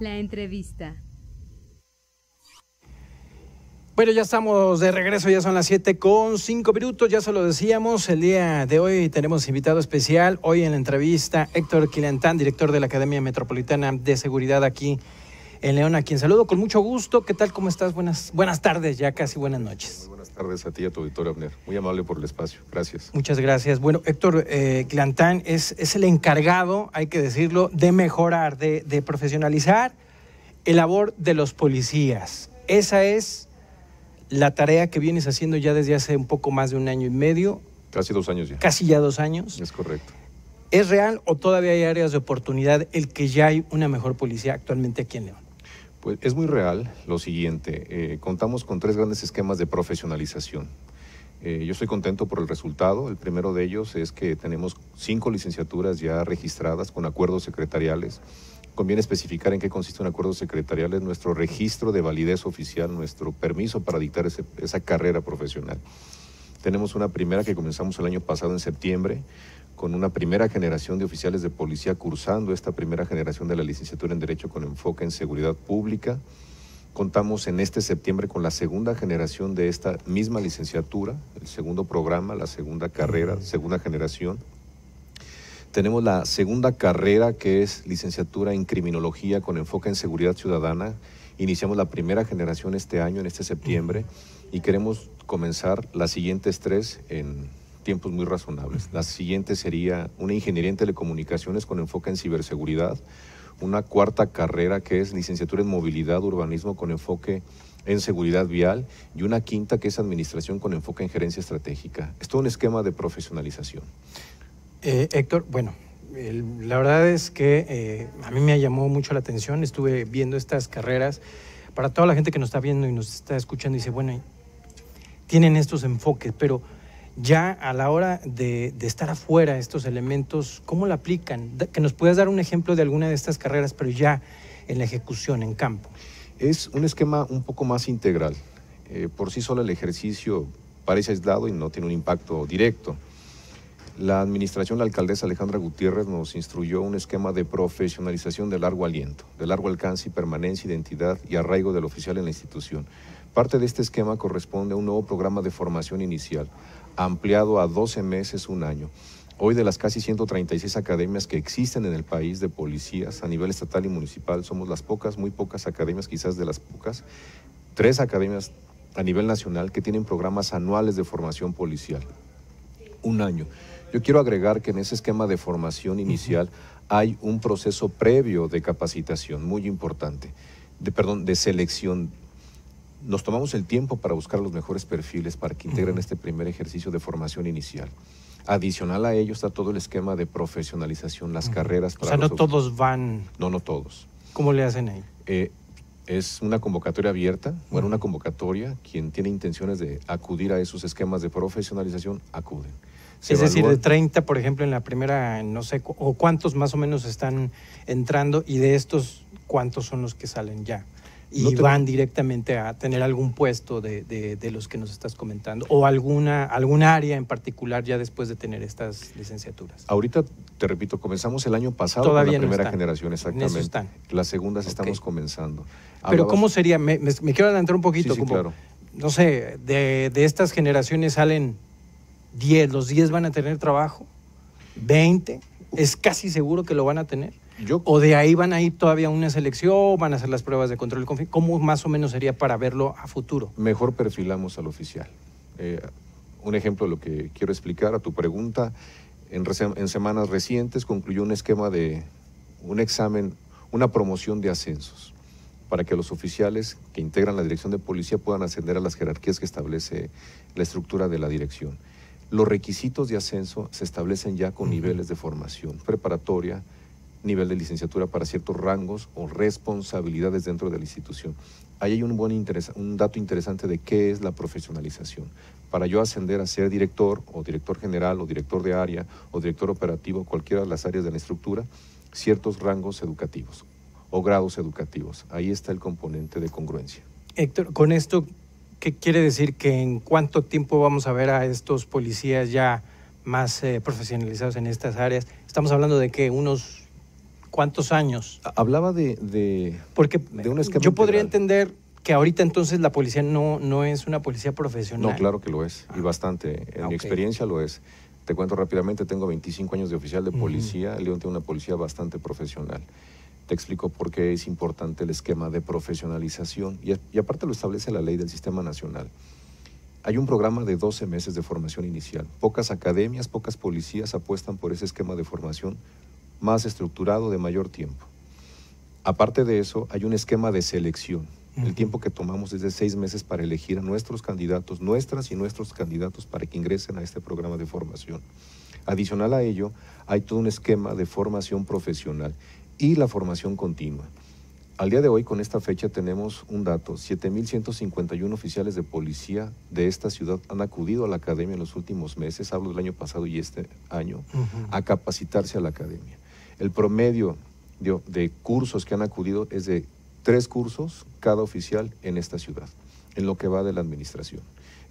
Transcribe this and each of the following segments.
La entrevista. Bueno, ya estamos de regreso, ya son las 7 con 5 minutos, ya se lo decíamos, el día de hoy tenemos invitado especial, hoy en la entrevista Héctor Quilantán, director de la Academia Metropolitana de Seguridad aquí en León, a quien saludo con mucho gusto. ¿Qué tal? ¿Cómo estás? Buenas, buenas tardes, ya casi buenas noches tardes a ti y a tu auditorio, Abner. Muy amable por el espacio. Gracias. Muchas gracias. Bueno, Héctor eh, Glantán es, es el encargado, hay que decirlo, de mejorar, de, profesionalizar el labor de los policías. Esa es la tarea que vienes haciendo ya desde hace un poco más de un año y medio. Casi dos años ya. Casi ya dos años. Es correcto. ¿Es real o todavía hay áreas de oportunidad el que ya hay una mejor policía actualmente aquí en León? Pues, es muy real lo siguiente, eh, contamos con tres grandes esquemas de profesionalización. Eh, yo estoy contento por el resultado. El primero de ellos es que tenemos cinco licenciaturas ya registradas con acuerdos secretariales. Conviene especificar en qué consiste un acuerdo secretarial, es nuestro registro de validez oficial, nuestro permiso para dictar esa carrera profesional. Tenemos una primera que comenzamos el año pasado en septiembre, con una primera generación de oficiales de policía cursando esta primera generación de la licenciatura en Derecho con enfoque en seguridad pública. Contamos en este septiembre con la segunda generación de esta misma licenciatura, el segundo programa, la segunda carrera, segunda generación. Tenemos la segunda carrera que es licenciatura en criminología con enfoque en seguridad ciudadana. Iniciamos la primera generación este año, en este septiembre, y queremos comenzar las siguientes tres en tiempos muy razonables. La siguiente sería una ingeniería en telecomunicaciones con enfoque en ciberseguridad, una cuarta carrera que es licenciatura en movilidad, urbanismo con enfoque en seguridad vial y una quinta que es administración con enfoque en gerencia estratégica. Es todo un esquema de profesionalización. Eh, Héctor, bueno, la verdad es que eh, a mí me llamó mucho la atención, estuve viendo estas carreras. Para toda la gente que nos está viendo y nos está escuchando, dice, bueno, tienen estos enfoques, pero ya a la hora de, estar afuera estos elementos, ¿cómo lo aplican? Que nos puedas dar un ejemplo de alguna de estas carreras, pero ya en la ejecución, en campo. Es un esquema un poco más integral. Eh, por sí solo el ejercicio parece aislado y no tiene un impacto directo. La administración, la alcaldesa Alejandra Gutiérrez nos instruyó un esquema de profesionalización de largo aliento, de largo alcance y permanencia, identidad y arraigo del oficial en la institución. Parte de este esquema corresponde a un nuevo programa de formación inicial, ampliado a 12 meses, un año. Hoy de las casi 136 academias que existen en el país de policías a nivel estatal y municipal, somos las pocas, muy pocas academias, quizás de las pocas, tres academias a nivel nacional que tienen programas anuales de formación policial. Un año. Yo quiero agregar que en ese esquema de formación inicial hay un proceso previo de capacitación muy importante, de, perdón, de selección nos tomamos el tiempo para buscar los mejores perfiles para que integren este primer ejercicio de formación inicial. Adicional a ello está todo el esquema de profesionalización, las carreras. Para o sea, no todos van. No, no todos. ¿Cómo le hacen ahí? Eh, es una convocatoria abierta, bueno, una convocatoria, quien tiene intenciones de acudir a esos esquemas de profesionalización, acuden. es decir, de 30, por ejemplo, en la primera, no sé, o cuántos más o menos están entrando y de estos, ¿cuántos son los que salen ya? y van directamente a tener algún puesto de, los que nos estás comentando o alguna algún área en particular ya después de tener estas licenciaturas. Ahorita te repito, comenzamos el año pasado con la primera generación, exactamente. Están. Las segundas estamos comenzando. Pero cómo sería, me, quiero adelantar un poquito, como, claro. no sé, de, de estas generaciones salen 10, los 10 van a tener trabajo, 20, es casi seguro que lo van a tener. ¿O de ahí van a ir todavía una selección, van a hacer las pruebas de control? ¿Cómo más o menos sería para verlo a futuro? Mejor perfilamos al oficial. Eh, un ejemplo de lo que quiero explicar a tu pregunta. En, semanas recientes concluyó un esquema de un examen, una promoción de ascensos para que los oficiales que integran la dirección de policía puedan ascender a las jerarquías que establece la estructura de la dirección. Los requisitos de ascenso se establecen ya con niveles de formación preparatoria, nivel de licenciatura para ciertos rangos o responsabilidades dentro de la institución. Ahí hay un, buen interés, un dato interesante de qué es la profesionalización. Para yo ascender a ser director o director general o director de área o director operativo, cualquiera de las áreas de la estructura, ciertos rangos educativos o grados educativos. Ahí está el componente de congruencia. Héctor, con esto, ¿qué quiere decir que en cuánto tiempo vamos a ver a estos policías ya más eh, profesionalizados en estas áreas? Estamos hablando de que unos cuántos años. Hablaba de, Porque de un esquema Yo podría entender que ahorita entonces la policía no, no es una policía profesional. No, claro que lo es, y ah. bastante. En ah, mi experiencia lo es. Te cuento rápidamente, tengo 25 años de oficial de policía, León tiene una policía bastante profesional. Te explico por qué es importante el esquema de profesionalización y, y, aparte lo establece la ley del Sistema Nacional. Hay un programa de 12 meses de formación inicial. Pocas academias, pocas policías apuestan por ese esquema de formación más estructurado, de mayor tiempo. Aparte de eso, hay un esquema de selección. El tiempo que tomamos es de seis meses para elegir a nuestros candidatos, nuestras y nuestros candidatos para que ingresen a este programa de formación. Adicional a ello, hay todo un esquema de formación profesional y la formación continua. Al día de hoy, con esta fecha, tenemos un dato. 7.151 oficiales de policía de esta ciudad han acudido a la academia en los últimos meses, hablo del año pasado y este año, a capacitarse a la academia. El promedio de, cursos que han acudido es de tres cursos cada oficial en esta ciudad, en lo que va de la administración.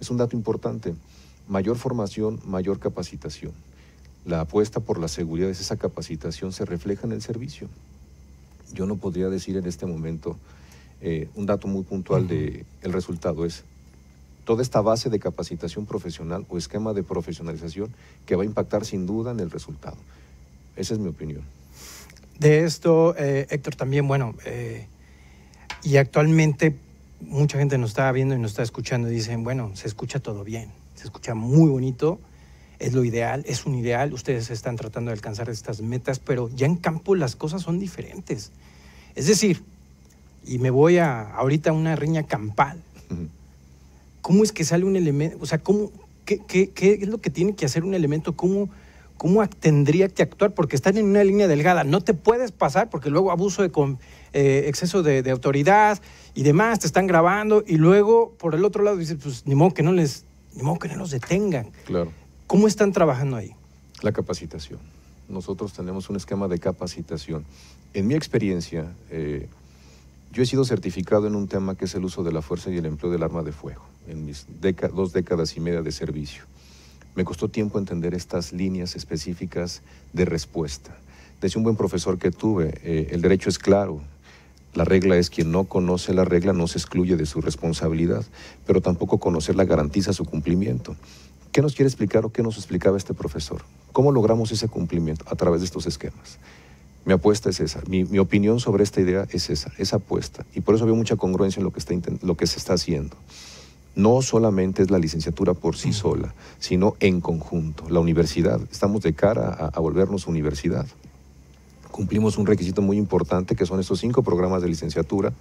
Es un dato importante. Mayor formación, mayor capacitación. La apuesta por la seguridad es esa capacitación, se refleja en el servicio. Yo no podría decir en este momento eh, un dato muy puntual de resultado es toda esta base de capacitación profesional o esquema de profesionalización que va a impactar sin duda en el resultado. Esa es mi opinión. De esto, eh, Héctor, también, bueno, eh, y actualmente mucha gente nos está viendo y nos está escuchando y dicen, bueno, se escucha todo bien, se escucha muy bonito, es lo ideal, es un ideal, ustedes están tratando de alcanzar estas metas, pero ya en campo las cosas son diferentes. Es decir, y me voy a ahorita a una riña campal. ¿Cómo es que sale un elemento? O sea, ¿cómo, qué, qué, es lo que tiene que hacer un elemento? ¿Cómo cómo tendría que actuar, porque están en una línea delgada. No te puedes pasar porque luego abuso de eh, exceso de, autoridad y demás, te están grabando y luego por el otro lado dicen, pues ni modo que no les, ni modo que no los detengan. Claro. ¿Cómo están trabajando ahí? La capacitación. Nosotros tenemos un esquema de capacitación. En mi experiencia, eh, yo he sido certificado en un tema que es el uso de la fuerza y el empleo del arma de fuego, en mis dos décadas y media de servicio. Me costó tiempo entender estas líneas específicas de respuesta. Desde un buen profesor que tuve, eh, el derecho es claro. La regla es quien no conoce la regla no se excluye de su responsabilidad, pero tampoco conocerla garantiza su cumplimiento. ¿Qué nos quiere explicar o qué nos explicaba este profesor? ¿Cómo logramos ese cumplimiento? A través de estos esquemas. Mi apuesta es esa, mi, opinión sobre esta idea es esa, esa apuesta. Y por eso veo mucha congruencia en lo que se está haciendo no solamente es la licenciatura por sí sola, sino en conjunto, la universidad. Estamos de cara a, a volvernos universidad. Cumplimos un requisito muy importante que son estos cinco programas de licenciatura.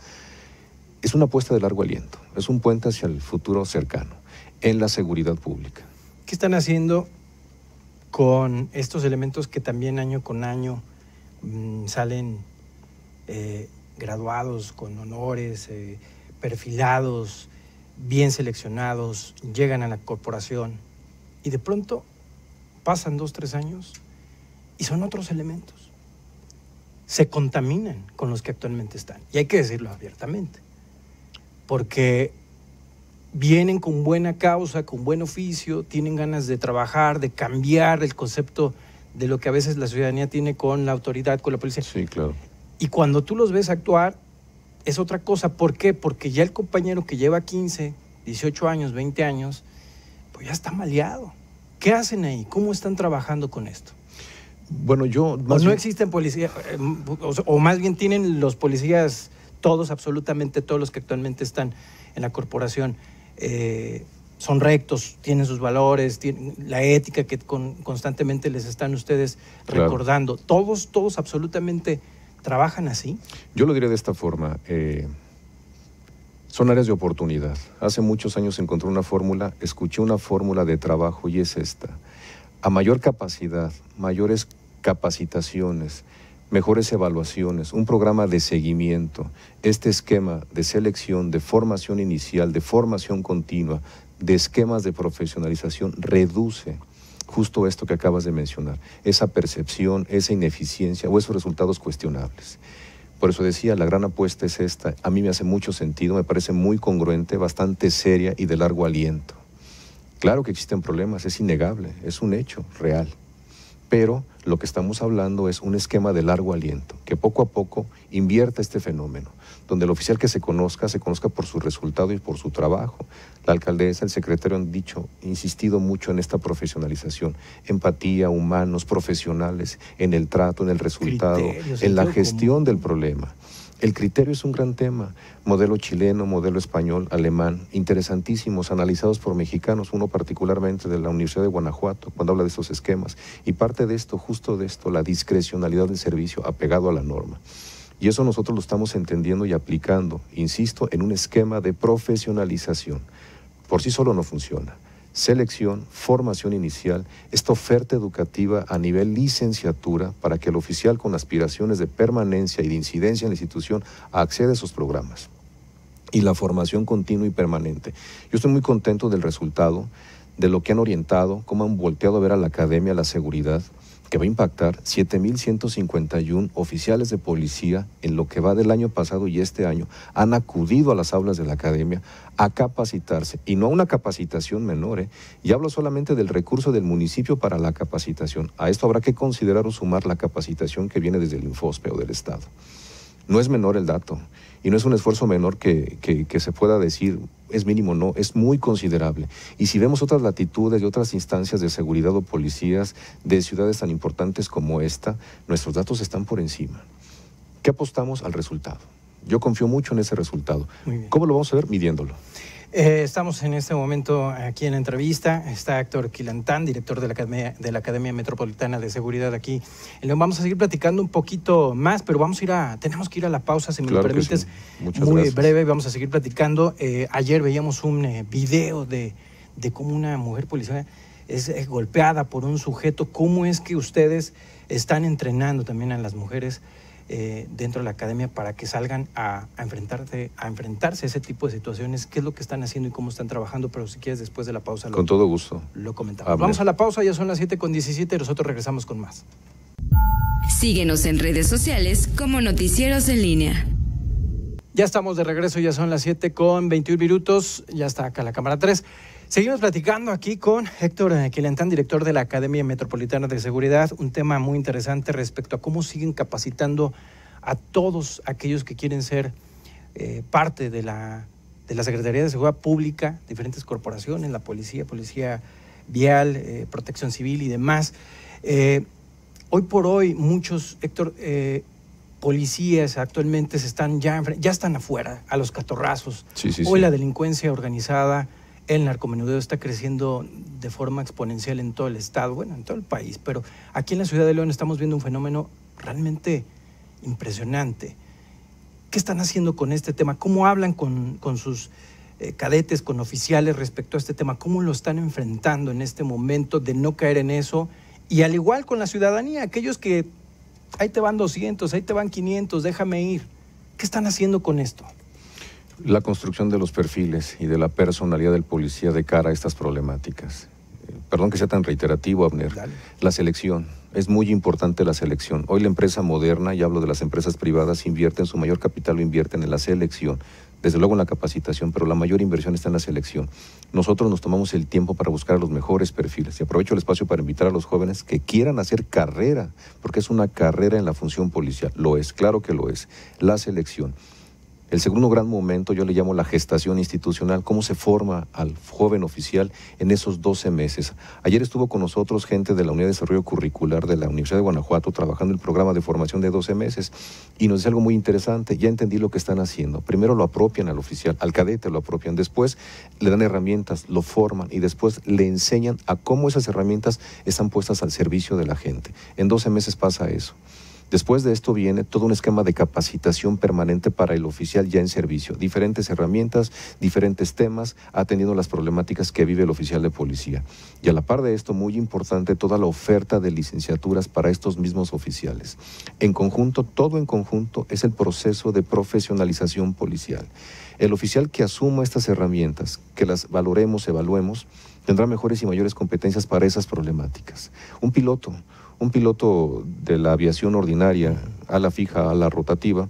Es una apuesta de largo aliento, es un puente hacia el futuro cercano, en la seguridad pública. ¿Qué están haciendo con estos elementos que también año con año mm, salen eh, graduados con honores, eh, perfilados? bien seleccionados, llegan a la corporación y de pronto pasan dos, tres años y son otros elementos. Se contaminan con los que actualmente están. Y hay que decirlo abiertamente. Porque vienen con buena causa, con buen oficio, tienen ganas de trabajar, de cambiar el concepto de lo que a veces la ciudadanía tiene con la autoridad, con la policía. Sí, claro. Y cuando tú los ves actuar, es otra cosa. ¿Por qué? Porque ya el compañero que lleva 15, 18 años, 20 años, pues ya está maleado. ¿Qué hacen ahí? ¿Cómo están trabajando con esto? Bueno, yo... Más no existen policías, eh, o más bien tienen los policías, todos, absolutamente todos los que actualmente están en la corporación, eh, son rectos, tienen sus valores, tienen la ética que constantemente les están ustedes recordando. Todos, todos absolutamente ¿Trabajan así? Yo lo diré de esta forma. Eh, son áreas de oportunidad. Hace muchos años encontré una fórmula, escuché una fórmula de trabajo y es esta. A mayor capacidad, mayores capacitaciones, mejores evaluaciones, un programa de seguimiento, este esquema de selección, de formación inicial, de formación continua, de esquemas de profesionalización, reduce justo esto que acabas de mencionar, esa percepción, esa ineficiencia o esos resultados cuestionables. Por eso decía, la gran apuesta es esta. A mí me hace mucho sentido, me parece muy congruente, bastante seria y de largo aliento. Claro que existen problemas, es innegable, es un hecho real pero lo que estamos hablando es un esquema de largo aliento, que poco a poco invierta este fenómeno, donde el oficial que se conozca, se conozca por su resultado y por su trabajo. La alcaldesa, el secretario han dicho, insistido mucho en esta profesionalización, empatía, humanos, profesionales, en el trato, en el resultado, en la gestión del problema. El criterio es un gran tema. Modelo chileno, modelo español, alemán, interesantísimos, analizados por mexicanos, uno particularmente de la Universidad de Guanajuato, cuando habla de estos esquemas. Y parte de esto, justo de esto, la discrecionalidad del servicio apegado a la norma. Y eso nosotros lo estamos entendiendo y aplicando, insisto, en un esquema de profesionalización. Por sí solo no funciona selección, formación inicial, esta oferta educativa a nivel licenciatura para que el oficial con aspiraciones de permanencia y de incidencia en la institución acceda a esos programas y la formación continua y permanente. Yo estoy muy contento del resultado, de lo que han orientado, cómo han volteado a ver a la academia, a la seguridad que va a impactar 7.151 oficiales de policía en lo que va del año pasado y este año, han acudido a las aulas de la academia a capacitarse, y no a una capacitación menor, ¿eh? y hablo solamente del recurso del municipio para la capacitación. A esto habrá que considerar o sumar la capacitación que viene desde el Infospe del Estado. No es menor el dato y no es un esfuerzo menor que, se pueda decir es mínimo, no, es muy considerable. Y si vemos otras latitudes y otras instancias de seguridad o policías de ciudades tan importantes como esta, nuestros datos están por encima. ¿Qué apostamos al resultado? Yo confío mucho en ese resultado. ¿Cómo lo vamos a ver? Midiéndolo. Eh, estamos en este momento aquí en la entrevista. Está Héctor Quilantán, director de la, Academia, de la Academia Metropolitana de Seguridad aquí Vamos a seguir platicando un poquito más, pero vamos a ir a, tenemos que ir a la pausa, si me lo permites. Muy breve, vamos a seguir platicando. Eh, ayer veíamos un eh, video de, de cómo una mujer policía es golpeada por un sujeto. ¿Cómo es que ustedes están entrenando también a las mujeres? Eh, dentro de la academia para que salgan a, enfrentarse, a enfrentarse ese tipo de situaciones, qué es lo que están haciendo y cómo están trabajando, pero si quieres después de la pausa. Lo, con todo gusto. Lo comentamos. Vamos a la pausa, ya son las 7 con 17 y nosotros regresamos con más. Síguenos en redes sociales como Noticieros en línea. Ya estamos de regreso, ya son las 7 con 21 minutos, ya está acá la cámara 3. Seguimos platicando aquí con Héctor eh, Quilentán, director de la Academia Metropolitana de Seguridad, un tema muy interesante respecto a cómo siguen capacitando a todos aquellos que quieren ser eh, parte de la, de la Secretaría de Seguridad Pública, diferentes corporaciones, la policía, policía vial, eh, protección civil y demás. hoy por hoy muchos, Héctor, policías actualmente se están ya, ya están afuera, a los catorrazos. Hoy la delincuencia organizada, el narcomenudeo está creciendo de forma exponencial en todo el estado, bueno, en todo el país, pero aquí en la ciudad de León estamos viendo un fenómeno realmente impresionante. ¿Qué están haciendo con este tema? ¿Cómo hablan con, sus eh, cadetes, con oficiales respecto a este tema? ¿Cómo lo están enfrentando en este momento de no caer en eso? Y al igual con la ciudadanía, aquellos que ahí te van 200, ahí te van 500, déjame ir. ¿Qué están haciendo con esto? La construcción de los perfiles y de la personalidad del policía de cara a estas problemáticas. Eh, perdón que sea tan reiterativo, Abner. La selección. Es muy importante la selección. Hoy la empresa moderna, y hablo de las empresas privadas, invierte en su mayor capital, lo invierten en la selección desde luego en la capacitación, pero la mayor inversión está en la selección. Nosotros nos tomamos el tiempo para buscar los mejores perfiles y aprovecho el espacio para invitar a los jóvenes que quieran hacer carrera, porque es una carrera en la función policial, lo es, claro que lo es, la selección. El segundo gran momento yo le llamo la gestación institucional, cómo se forma al joven oficial en esos 12 meses. Ayer estuvo con nosotros gente de la Unidad de Desarrollo Curricular de la Universidad de Guanajuato trabajando el programa de formación de 12 meses y nos dice algo muy interesante, ya entendí lo que están haciendo. Primero lo apropian al oficial, al cadete lo apropian, después le dan herramientas, lo forman y después le enseñan a cómo esas herramientas están puestas al servicio de la gente. En 12 meses pasa eso. Después de esto viene todo un esquema de capacitación permanente para el oficial ya en servicio, diferentes herramientas, diferentes temas, atendiendo las problemáticas que vive el oficial de policía. Y a la par de esto, muy importante, toda la oferta de licenciaturas para estos mismos oficiales. En conjunto, todo en conjunto es el proceso de profesionalización policial. El oficial que asuma estas herramientas, que las valoremos, evaluemos, tendrá mejores y mayores competencias para esas problemáticas. Un piloto, un piloto de la aviación ordinaria, a la fija, a la rotativa,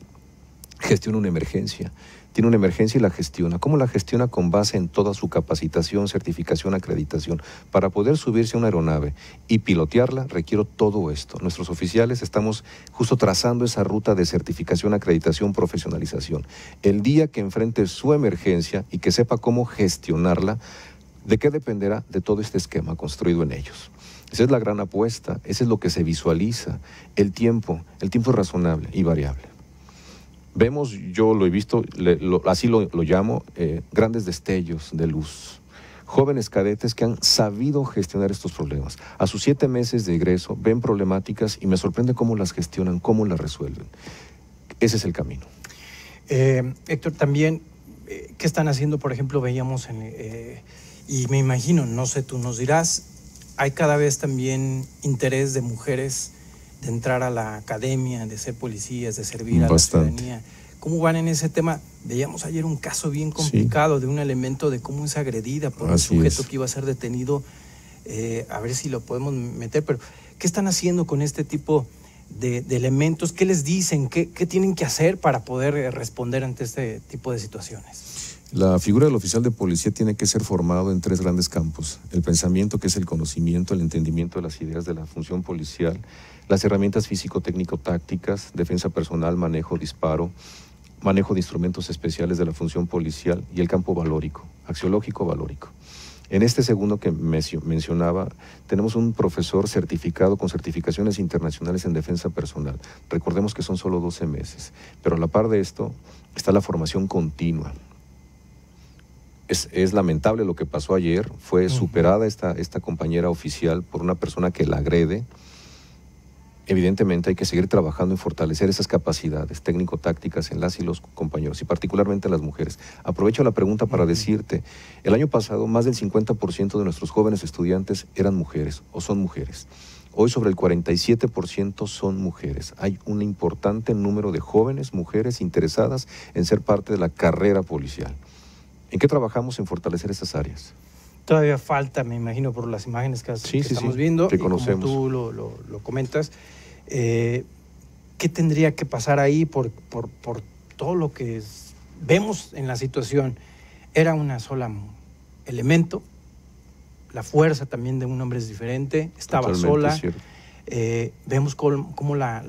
gestiona una emergencia. Tiene una emergencia y la gestiona. ¿Cómo la gestiona? Con base en toda su capacitación, certificación, acreditación. Para poder subirse a una aeronave y pilotearla, requiero todo esto. Nuestros oficiales estamos justo trazando esa ruta de certificación, acreditación, profesionalización. El día que enfrente su emergencia y que sepa cómo gestionarla, ¿de qué dependerá? De todo este esquema construido en ellos. Esa es la gran apuesta, eso es lo que se visualiza. El tiempo, el tiempo es razonable y variable. Vemos, yo lo he visto, así lo, llamo, eh, grandes destellos de luz. Jóvenes cadetes que han sabido gestionar estos problemas. A sus siete meses de egreso ven problemáticas y me sorprende cómo las gestionan, cómo las resuelven. Ese es el camino. Eh, Héctor, también, eh, ¿qué están haciendo? Por ejemplo, veíamos en, y me imagino, no sé, tú nos dirás, hay cada vez también interés de mujeres de entrar a la academia, de ser policías, de servir a la ciudadanía. ¿Cómo van en ese tema? Veíamos ayer un caso bien complicado de un elemento de cómo es agredida por un sujeto que iba a ser detenido. Eh, a ver si lo podemos meter, pero ¿qué están haciendo con este tipo de, elementos? ¿Qué les dicen? ¿Qué, ¿Qué, tienen que hacer para poder responder ante este tipo de situaciones? La figura del oficial de policía tiene que ser formado en tres grandes campos. El pensamiento, que es el conocimiento, el entendimiento de las ideas de la función policial, las herramientas físico-técnico-tácticas, defensa personal, manejo, disparo, manejo de instrumentos especiales de la función policial y el campo valórico, axiológico-valórico. En este segundo que mencionaba, tenemos un profesor certificado con certificaciones internacionales en defensa personal. Recordemos que son solo 12 meses, pero a la par de esto está la formación continua. Es, lamentable lo que pasó ayer. Fue superada esta, compañera oficial por una persona que la agrede. Evidentemente hay que seguir trabajando en fortalecer esas capacidades técnico-tácticas en las y los compañeros, y particularmente las mujeres. Aprovecho la pregunta para decirte, el año pasado más del 50% de nuestros jóvenes estudiantes eran mujeres o son mujeres. Hoy sobre el 47% son mujeres. Hay un importante número de jóvenes mujeres interesadas en ser parte de la carrera policial. ¿En qué trabajamos en fortalecer esas áreas? Todavía falta, me imagino, por las imágenes que, estamos viendo, como tú lo, comentas. Eh, ¿Qué tendría que pasar ahí por, por, todo lo que vemos en la situación? Era una sola elemento, la fuerza también de un hombre es diferente, estaba sola. Eh, vemos cómo, la,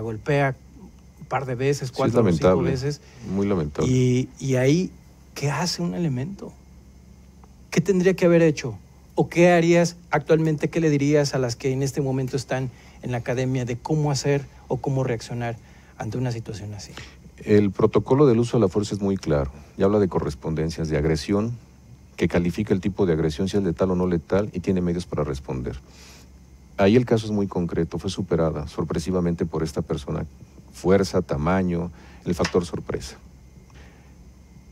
golpea un par de veces, cuatro o cinco veces. Muy lamentable. y, ahí ¿qué hace un elemento? ¿Qué tendría que haber hecho? ¿O qué harías actualmente? ¿Qué le dirías a las que en este momento están en la academia de cómo hacer o cómo reaccionar ante una situación así? El protocolo del uso de la fuerza es muy claro Ya habla de correspondencias de agresión, que califica el tipo de agresión, si es letal o no letal, y tiene medios para responder. Ahí el caso es muy concreto, fue superada sorpresivamente por esta persona. Fuerza, tamaño, el factor sorpresa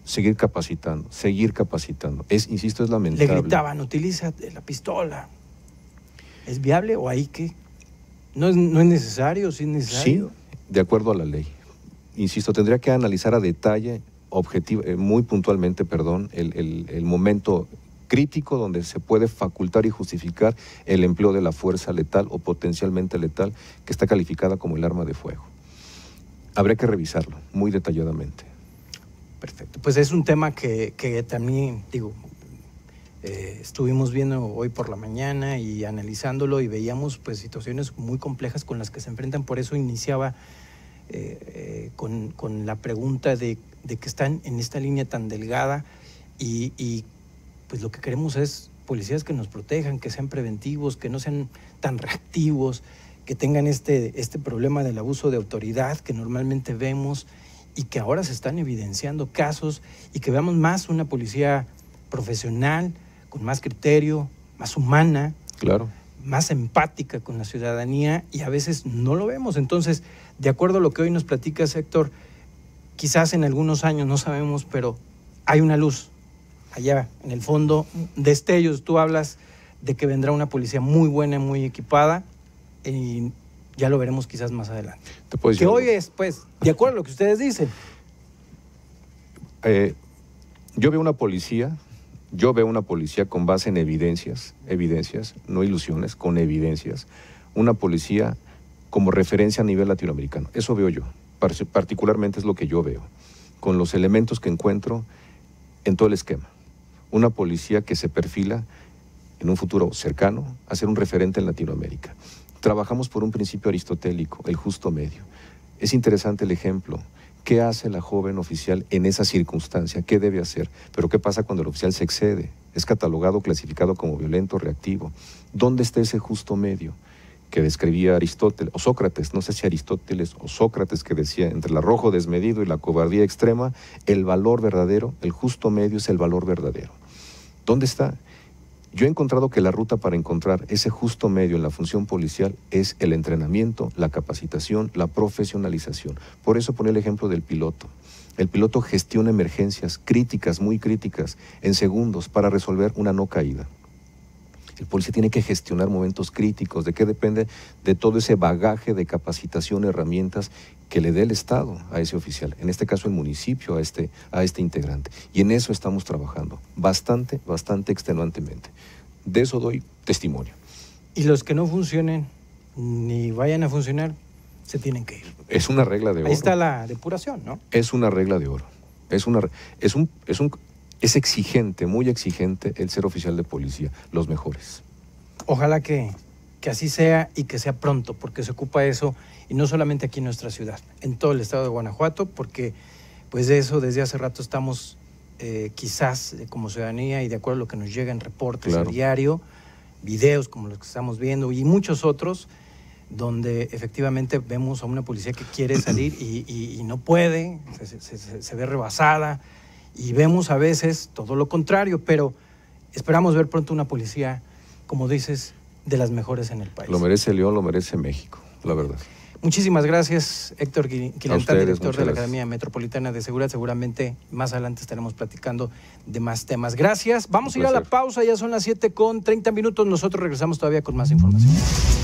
seguir capacitando, seguir capacitando. Es, insisto, es lamentable. Le gritaban, utiliza la pistola. ¿Es viable o hay que? ¿No es, no es necesario? ¿Sí es necesario? Sí, de acuerdo a la ley. Insisto, tendría que analizar a detalle, objetivo, eh, muy puntualmente, perdón, el, momento crítico donde se puede facultar y justificar el empleo de la fuerza letal o potencialmente letal que está calificada como el arma de fuego. Habría que revisarlo muy detalladamente. Perfecto. Pues es un tema que, también, digo, eh, estuvimos viendo hoy por la mañana y analizándolo y veíamos pues situaciones muy complejas con las que se enfrentan. Por eso iniciaba eh, eh, con, la pregunta de, que están en esta línea tan delgada y, pues lo que queremos es policías que nos protejan, que sean preventivos, que no sean tan reactivos, que tengan este, este problema del abuso de autoridad que normalmente vemos y que ahora se están evidenciando casos y que veamos más una policía profesional, con más criterio, más humana, claro. más empática con la ciudadanía y a veces no lo vemos. Entonces, de acuerdo a lo que hoy nos platica Héctor, quizás en algunos años, no sabemos, pero hay una luz allá en el fondo, destellos, tú hablas de que vendrá una policía muy buena, muy equipada, y ya lo veremos quizás más adelante. que hoy es, pues, de acuerdo a lo que ustedes dicen. Eh, yo veo una policía, yo veo una policía con base en evidencias, evidencias, no ilusiones, con evidencias. Una policía como referencia a nivel latinoamericano. Eso veo yo. Particularmente es lo que yo veo, con los elementos que encuentro en todo el esquema. Una policía que se perfila en un futuro cercano a ser un referente en Latinoamérica trabajamos por un principio aristotélico, el justo medio. Es interesante el ejemplo. ¿Qué hace la joven oficial en esa circunstancia? ¿Qué debe hacer? Pero ¿qué pasa cuando el oficial se excede? Es catalogado, clasificado como violento, reactivo. ¿Dónde está ese justo medio? que describía Aristóteles, o Sócrates, no sé si Aristóteles o Sócrates, que decía, entre el arrojo desmedido y la cobardía extrema, el valor verdadero, el justo medio es el valor verdadero. ¿Dónde está? Yo he encontrado que la ruta para encontrar ese justo medio en la función policial es el entrenamiento, la capacitación, la profesionalización. Por eso pone el ejemplo del piloto. El piloto gestiona emergencias críticas, muy críticas, en segundos para resolver una no caída. El policía tiene que gestionar momentos críticos, de qué depende de todo ese bagaje de capacitación, herramientas que le dé el Estado a ese oficial, en este caso el municipio a este, a este integrante. Y en eso estamos trabajando, bastante, bastante extenuantemente. De eso doy testimonio. Y los que no funcionen ni vayan a funcionar, se tienen que ir. Es una regla de oro. Ahí está la depuración, ¿no? Es una regla de oro. Es, una, es, un, es un es exigente, muy exigente el ser oficial de policía, los mejores. Ojalá que, que así sea y que sea pronto, porque se ocupa eso, y no solamente aquí en nuestra ciudad, en todo el estado de Guanajuato, porque pues de eso desde hace rato estamos eh, quizás eh, como ciudadanía y de acuerdo a lo que nos llega en reportes a diario, videos como los que estamos viendo y muchos otros, donde efectivamente vemos a una policía que quiere salir y, no puede, se ve rebasada. Y vemos a veces todo lo contrario, pero esperamos ver pronto una policía, como dices, de las mejores en el país. Lo merece León, lo merece México, la verdad. Muchísimas gracias, Héctor Quilantán, director de la Academia Metropolitana de Seguridad. Seguramente más adelante estaremos platicando de más temas. Gracias. Vamos a ir a la pausa, ya son las 7 con 30 minutos. Nosotros regresamos todavía con más información.